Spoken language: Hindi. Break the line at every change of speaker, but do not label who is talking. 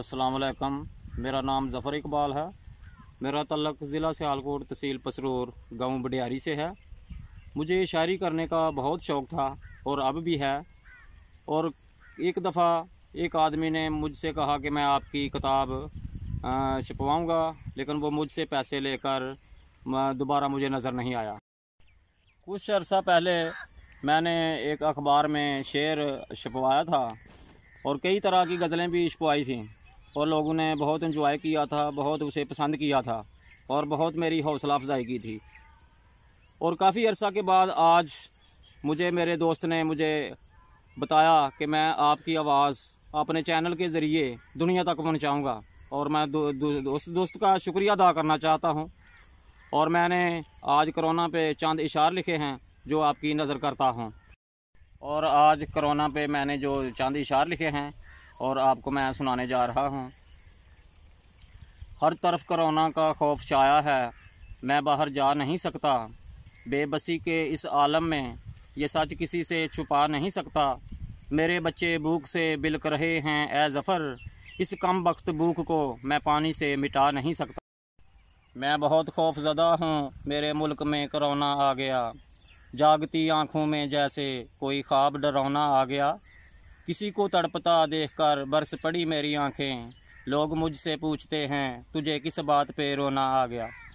असलकम मेरा नाम ज़फ़र इकबाल है मेरा तल्लक ज़िला सियालकोट तहसील पसरूर गांव बडियारी से है मुझे शायरी करने का बहुत शौक़ था और अब भी है और एक दफ़ा एक आदमी ने मुझसे कहा कि मैं आपकी किताब छपवाऊँगा लेकिन वो मुझसे पैसे लेकर दोबारा मुझे नज़र नहीं आया कुछ अर्सा पहले मैंने एक अखबार में शेर छपवाया था और कई तरह की गज़लें भी छपवाई थी और लोगों ने बहुत इन्जॉय किया था बहुत उसे पसंद किया था और बहुत मेरी हौसला अफजाई की थी और काफ़ी अरसा के बाद आज मुझे मेरे दोस्त ने मुझे बताया कि मैं आपकी आवाज़ अपने चैनल के ज़रिए दुनिया तक पहुँचाऊँगा और मैं उस दो, दो, दोस्त का शुक्रिया अदा करना चाहता हूँ और मैंने आज करोना पे चंद इशार लिखे हैं जो आपकी नज़र करता हूँ और आज करोना पे मैंने जो चंद इशार लिखे हैं और आपको मैं सुनाने जा रहा हूँ हर तरफ करोना का खौफ छाया है मैं बाहर जा नहीं सकता बेबसी के इस आलम में ये सच किसी से छुपा नहीं सकता मेरे बच्चे भूख से बिलक रहे हैं ए ज़फ़र इस कम वक्त भूख को मैं पानी से मिटा नहीं सकता मैं बहुत खौफ ज़दा हूँ मेरे मुल्क में करोना आ गया जागती आँखों में जैसे कोई ख्वाब डरावना आ गया किसी को तड़पता देखकर बरस पड़ी मेरी आंखें लोग मुझसे पूछते हैं तुझे किस बात पे रोना आ गया